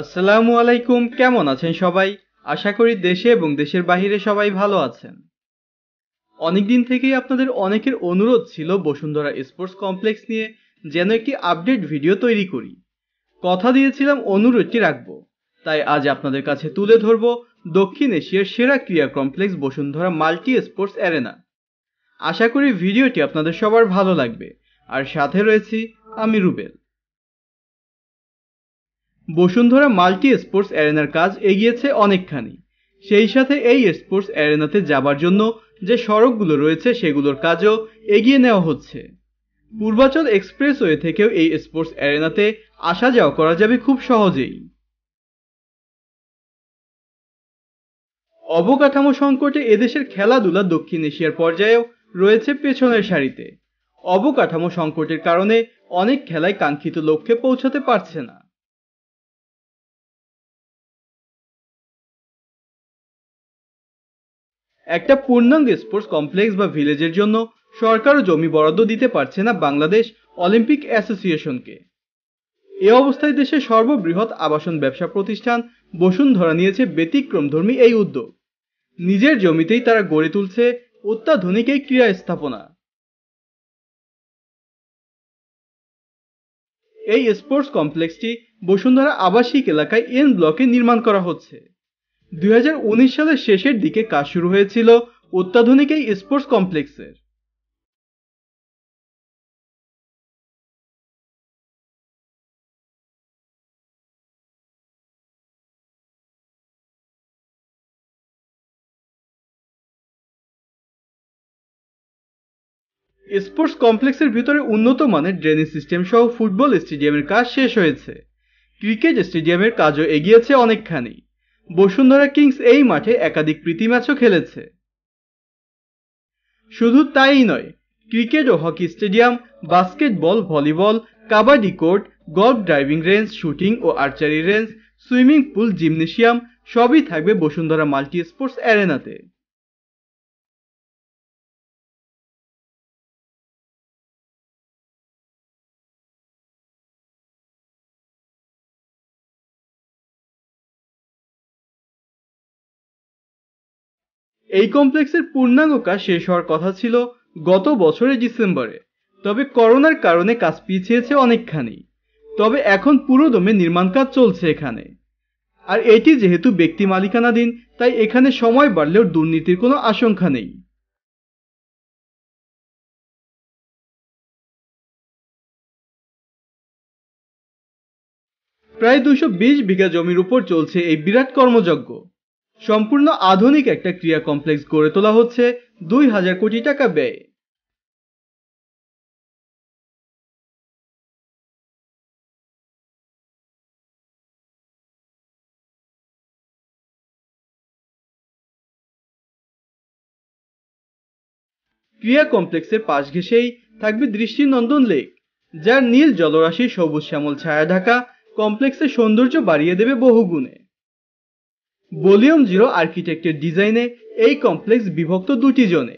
আসসালামু আলাইকুম কেমন আছেন সবাই আশা করি দেশে এবং দেশের বাহিরে সবাই ভালো আছেন অনেক দিন থেকেই আপনাদের অনেকের অনুরোধ ছিল বসুন্ধরা স্পোর্টস কমপ্লেক্স নিয়ে যেন একটি আপডেট ভিডিও তৈরি করি কথা দিয়েছিলাম অনুরোধটি রাখব তাই আজ আপনাদের কাছে তুলে ধরব দক্ষিণ এশিয়ার সেরা ক্রীড়া complex Bashundhara multi sports arena আশা করি ভিডিওটি আপনাদের সবার ভালো লাগবে আর সাথে রয়েছি আমি রুবেল বসুন্ধরা মাল্টি স্পোর্টস অ্যারেনার কাজ এগিয়েছে অনেকখানি সেই সাথে এই স্পোর্টস অ্যারেনাতে যাবার জন্য যে সড়কগুলো রয়েছে সেগুলোর কাজও এগিয়ে নেওয়া হচ্ছে পূর্বাচল এক্সপ্রেসওয়ে থেকেও এই স্পোর্টস অ্যারেনাতে আসা যাওয়া করা যাবে খুব সহজেই অবকাঠামো সংকটে এদেশের খেলাধুলা দক্ষিণ এশিয়ার পর্যায়েও রয়েছে পেছনের সারিতে অবকাঠামো সংকটের কারণে অনেক খেলায় কাঙ্ক্ষিত লক্ষ্যে পৌঁছাতে পারছে না একটা পূর্ণাঙ্গ স্পোর্টস কমপ্লেক্স বা ভিলেজের জন্য সরকারও জমি বরাদ্দ দিতে পারছে না বাংলাদেশ অলিম্পিক অ্যাসোসিয়েশনকে এ অবস্থায় দেশের সর্ববৃহৎ আবাসন ব্যবসা প্রতিষ্ঠান বসুন্ধরা নিয়েছে ব্যতিক্রমধর্মী এই উদ্যোগ নিজের জমিতেই তারা গড়ে তুলছে অত্যাধুনিক এই ক্রীড়া স্থাপনা এই স্পোর্টস কমপ্লেক্সটি বসুন্ধরা আবাসিক এলাকায় এন ব্লকে নির্মাণ করা হচ্ছে দুই সালের শেষের দিকে কাজ শুরু হয়েছিল অত্যাধুনিক এই স্পোর্টস কমপ্লেক্সের স্পোর্টস কমপ্লেক্সের ভিতরে উন্নত মানের ড্রেনেজ সিস্টেম সহ ফুটবল স্টেডিয়ামের কাজ শেষ হয়েছে ক্রিকেট স্টেডিয়ামের কাজও এগিয়েছে অনেকখানি বসুন্ধরা কিংস এই মাঠে একাধিক প্রীতি ম্যাচও খেলেছে শুধু তাই নয় ক্রিকেট ও hockey stadium basketball volleyball kabaddi court golf driving range shooting ও archery range swimming pool gymnasium সবই থাকবে বসুন্ধরা মাল্টি স্পোর্টস অ্যারেনাতে এই কমপ্লেক্সের পূর্ণাঙ্গকা শেষ হওয়ার কথা ছিল গত বছরের ডিসেম্বরে তবে করোনার কারণে কাজ পিছিয়েছে অনেকখানি তবে এখন পুরোদমে নির্মাণ কাজ চলছে এখানে আর এটি যেহেতু ব্যক্তি মালিকানাধীন তাই এখানে সময় বাড়লেও দুর্নীতির কোনো আশঙ্কা নেই প্রায় দুশো বিশ বিঘা জমির উপর চলছে এই বিরাট কর্মযজ্ঞ সম্পূর্ণ আধুনিক একটা ক্রিয়া কমপ্লেক্স গড়ে তোলা হচ্ছে দুই হাজার কোটি টাকা ব্যয়ে ক্রিয়া কমপ্লেক্সের পাশ ঘেঁষেই থাকবে দৃষ্টিনন্দন লেক যার নীল জলরাশি সবুজ শ্যামল ছায়া ঢাকা কমপ্লেক্সের সৌন্দর্য বাড়িয়ে দেবে বহুগুণে ভলিউম জিরো আর্কিটেক্টের ডিজাইনে এই কমপ্লেক্স বিভক্ত দুটি জোনে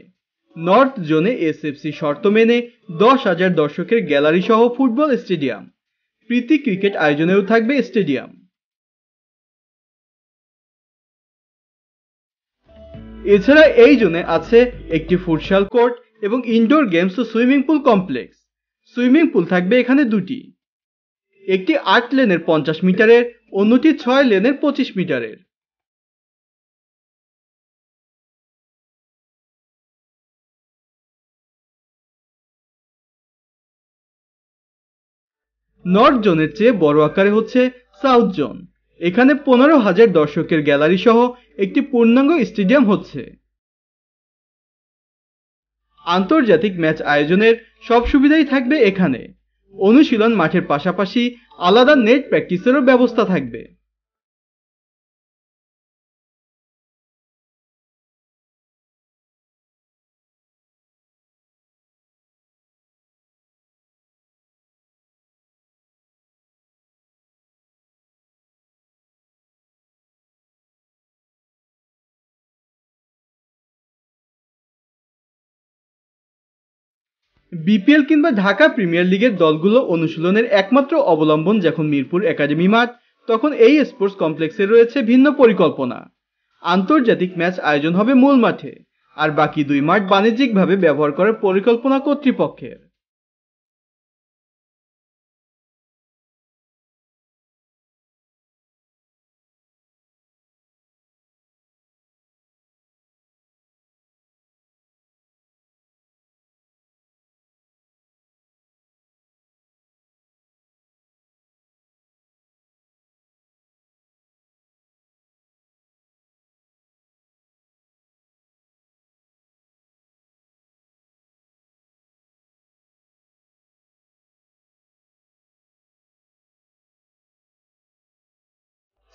নর্থ জোনে এসএফসি শর্ত মেনে দশ হাজার দর্শকের গ্যালারি সহ ফুটবল স্টেডিয়াম প্রীতি ক্রিকেট আয়োজনেও থাকবে স্টেডিয়াম এছাড়া এই জোনে আছে একটি ফুটসাল কোর্ট এবং ইনডোর গেমস ও swimming pool complex swimming pool থাকবে এখানে দুটি একটি আট লেনের পঞ্চাশ মিটারের অন্যটি ছয় লেনের পঁচিশ মিটারের নর্থ জোনের চেয়ে বড় আকারে হচ্ছে সাউথ জোন এখানে পনেরো হাজার দর্শকের গ্যালারি সহ একটি পূর্ণাঙ্গ স্টেডিয়াম হচ্ছে আন্তর্জাতিক ম্যাচ আয়োজনের সব সুবিধাই থাকবে এখানে অনুশীলন মাঠের পাশাপাশি আলাদা নেট প্র্যাকটিসেরও ব্যবস্থা থাকবে বিপিএল কিংবা ঢাকা প্রিমিয়ার লিগের দলগুলো অনুশীলনের একমাত্র অবলম্বন যখন মিরপুর একাডেমি মাঠ তখন এই স্পোর্টস কমপ্লেক্সে রয়েছে ভিন্ন পরিকল্পনা আন্তর্জাতিক ম্যাচ আয়োজন হবে মূল মাঠে আর বাকি দুই মাঠ বাণিজ্যিকভাবে ব্যবহার করার পরিকল্পনা কর্তৃপক্ষের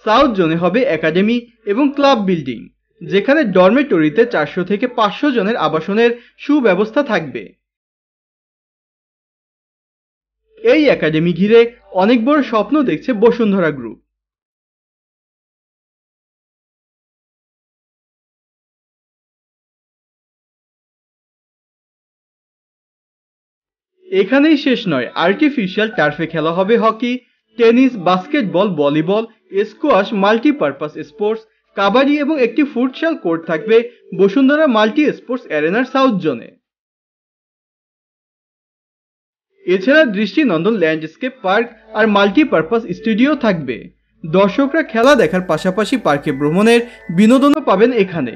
সাউথ জোনে হবে একাডেমি এবং ক্লাব বিল্ডিং যেখানে ডরমেটরিতে চারশো থেকে পাঁচশো জনের আবাসনের সুব্যবস্থা থাকবে এই একাডেমি ঘিরে অনেক বড় স্বপ্ন দেখছে বসুন্ধরা গ্রুপ এখানেই শেষ নয় আর্টিফিশিয়াল টার্ফে খেলা হবে hockey tennis basketball volleyball squash multipurpose sports kabaddi এবং একটি ফুটসাল কোর্ট থাকবে বসুন্ধরা মাল্টি স্পোর্টস অ্যারেনার সাউথ জোনে এছাড়া দৃষ্টিনন্দন ল্যান্ডস্কেপ পার্ক আর মাল্টিপারপাস স্টুডিও থাকবে দর্শকরা খেলা দেখার পাশাপাশি পার্কে ভ্রমণের বিনোদনও পাবেন এখানে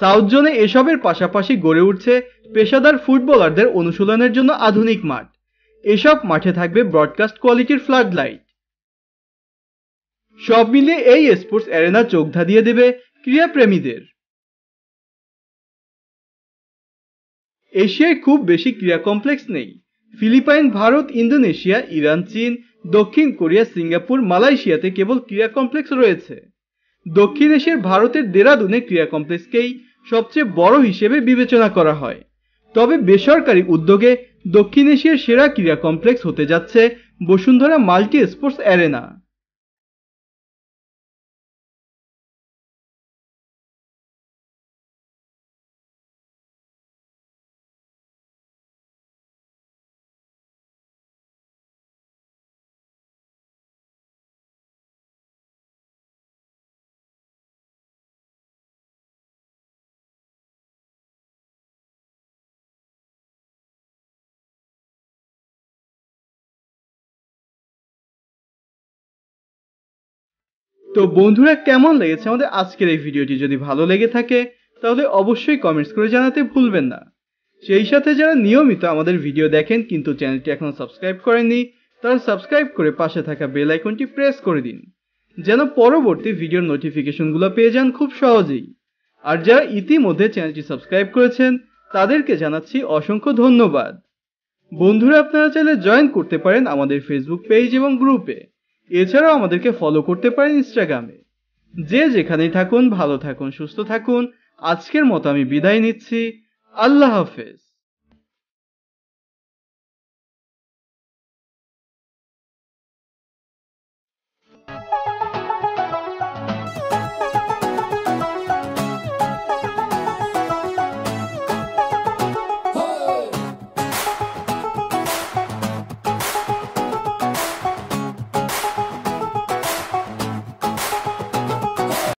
সাউথ জোনে এসবের পাশাপাশি গড়ে উঠছে পেশাদার ফুটবলারদের অনুশীলনের জন্য আধুনিক মাঠ এসব মাঠে থাকবে ব্রডকাস্ট কোয়ালিটির ফ্লাড লাইট সব মিলিয়ে এই স্পোর্টস অ্যারেনা চোখধা দিয়ে দেবে ক্রীড়াপ্রেমীদের এশিয়ায় খুব বেশি ক্রীড়া কমপ্লেক্স নেই ফিলিপাইন ভারত ইন্দোনেশিয়া ইরান চীন দক্ষিণ কোরিয়া সিঙ্গাপুর মালয়েশিয়াতে কেবল ক্রীড়া কমপ্লেক্স রয়েছে দক্ষিণ এশিয়ার ভারতের দেরাদুনে ক্রীড়া কমপ্লেক্সকেই সবচেয়ে বড় হিসেবে বিবেচনা করা হয় তবে বেসরকারি উদ্যোগে দক্ষিণ এশিয়ার সেরা ক্রীড়া কমপ্লেক্স হতে যাচ্ছে বসুন্ধরা মাল্টি স্পোর্টস অ্যারেনা তো বন্ধুরা কেমন লেগেছে আমাদের আজকের এই ভিডিওটি যদি ভালো লেগে থাকে তাহলে অবশ্যই কমেন্টস করে জানাতে ভুলবেন না সেই সাথে যারা নিয়মিত আমাদের ভিডিও দেখেন কিন্তু চ্যানেলটি এখনো সাবস্ক্রাইব করেননি তারা সাবস্ক্রাইব করে পাশে থাকা বেল আইকনটি প্রেস করে দিন যেন পরবর্তী ভিডিওর নোটিফিকেশনগুলো পেয়ে যান খুব সহজেই আর যারা ইতিমধ্যে চ্যানেলটি সাবস্ক্রাইব করেছেন তাদেরকে জানাচ্ছি অসংখ্য ধন্যবাদ বন্ধুরা আপনারা চাইলে জয়েন করতে পারেন আমাদের ফেসবুক পেজ এবং গ্রুপে এছাড়াও আমাদেরকে ফলো করতে পারেন ইনস্টাগ্রামে যে যেখানেই থাকুন ভালো থাকুন সুস্থ থাকুন আজকের মতো আমি বিদায় নিচ্ছি আল্লাহ হাফেজ